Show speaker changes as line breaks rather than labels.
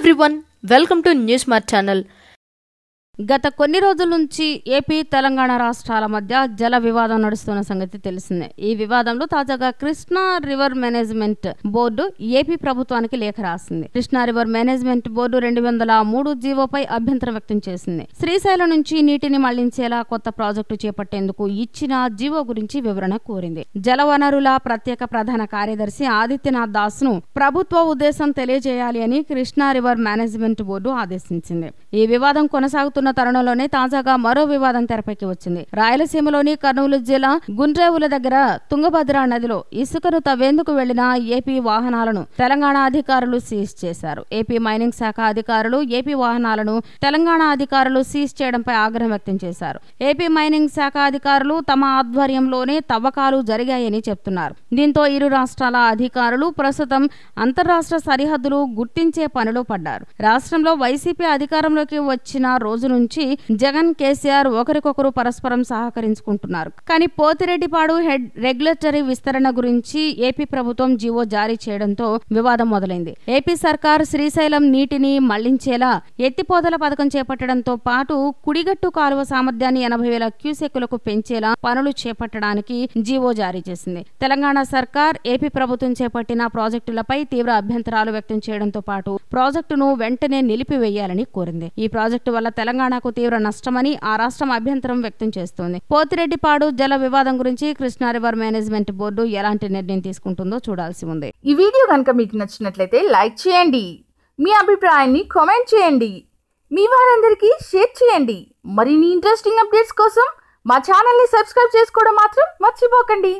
everyone, welcome to Newsmart channel. గత కొన్ని రోజుల నుంచి ఏపీ తెలంగాణ రాష్ట్రాల మధ్య జల వివాదం నడుస్తున్న సంగతి తెలిసిందే ఈ వివాదంలో తాజాగా Krishna river management board AP ప్రభుత్వానికి లేఖ రాసింది కృష్ణా రివర్ మేనేజ్మెంట్ బోర్డు రెండు వందల మూడు జీవోపై అభ్యంతరం వ్యక్తం చేసింది శ్రీశైలం నుంచి నీటిని మళ్లించేలా కొత్త ప్రాజెక్టు చేపట్టేందుకు ఇచ్చిన జీవో గురించి వివరణ కోరింది జలవనరుల ప్రత్యేక ప్రధాన కార్యదర్శి ఆదిత్యనాథ్ దాస్ ను ప్రభుత్వ ఉద్దేశం తెలియజేయాలి అని కృష్ణా రివర్ మేనేజ్మెంట్ బోర్డు ఆదేశించింది ఈ వివాదం కొనసాగుతున్న జరుగుతున్న తరుణంలోనే తాజాగా మరో వివాదం తెరపైకి వచ్చింది రాయలసీమలోని కర్నూలు జిల్లా గుండ్రేవుల దగ్గర తుంగభద్ర నదిలో ఇసుకను తవ్వేందుకు వెళ్లిన ఏపీ వాహనాలను తెలంగాణ అధికారులు సీజ్ చేశారు ఏపీ మైనింగ్ శాఖ అధికారులు ఏపీ వాహనాలను తెలంగాణ అధికారులు సీజ్ చేయడంపై ఆగ్రహం వ్యక్తం చేశారు ఏపీ మైనింగ్ శాఖ అధికారులు తమ ఆధ్వర్యంలోనే తవ్వకాలు జరిగాయని చెప్తున్నారు దీంతో ఇరు రాష్ట్రాల అధికారులు ప్రస్తుతం అంతర్రాష్ట్ర సరిహద్దులు గుర్తించే పనిలో పడ్డారు రాష్ట్రంలో వైసీపీ అధికారంలోకి వచ్చిన రోజు నుంచి జగన్ కేసీఆర్ ఒకరికొకరు పరస్పరం సహకరించుకుంటున్నారు కానీ పోతిరెడ్డిపాడు హెడ్ రెగ్యులేటరీ విస్తరణ గురించి ఏపీ ప్రభుత్వం జీవో జారీ చేయడంతో వివాదం మొదలైంది ఏపీ సర్కార్ శ్రీశైలం నీటిని మళ్లించేలా ఎత్తిపోతల పథకం చేపట్టడంతో పాటు కుడిగట్టు కాలువ సామర్థ్యాన్ని ఎనభై వేల క్యూసెక్కులకు పెంచేలా పనులు చేపట్టడానికి జీవో జారీ చేసింది తెలంగాణ సర్కార్ ఏపీ ప్రభుత్వం చేపట్టిన ప్రాజెక్టులపై తీవ్ర అభ్యంతరాలు వ్యక్తం చేయడంతో పాటు ప్రాజెక్టును వెంటనే నిలిపివేయాలని కోరింది ఈ ప్రాజెక్టు వల్ల తెలంగాణ తెలంగాణకు తీవ్ర నష్టమని ఆ రాష్ట్రం అభ్యంతరం వ్యక్తం చేస్తోంది పోతిరెడ్డిపాడు జల వివాదం గురించి కృష్ణా రివర్ మేనేజ్మెంట్ బోర్డు ఎలాంటి నిర్ణయం తీసుకుంటుందో చూడాల్సి ఉంది ఈ వీడియో కనుక మీకు నచ్చినట్లయితే లైక్ చేయండి మీ అభిప్రాయాన్ని కామెంట్ చేయండి మీ వారందరికీ షేర్ చేయండి మరిన్ని ఇంట్రెస్టింగ్ అప్డేట్స్ కోసం మా ఛానల్ని సబ్స్క్రైబ్ చేసుకోవడం మాత్రం మర్చిపోకండి